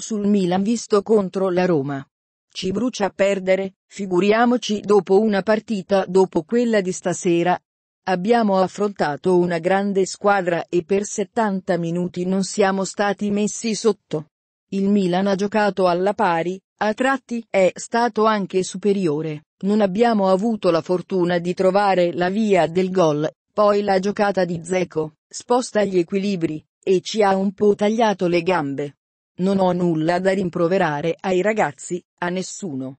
Sul Milan visto contro la Roma. Ci brucia a perdere, figuriamoci dopo una partita dopo quella di stasera. Abbiamo affrontato una grande squadra e per 70 minuti non siamo stati messi sotto. Il Milan ha giocato alla pari, a tratti è stato anche superiore, non abbiamo avuto la fortuna di trovare la via del gol, poi la giocata di Zeco, sposta gli equilibri, e ci ha un po' tagliato le gambe. Non ho nulla da rimproverare ai ragazzi, a nessuno.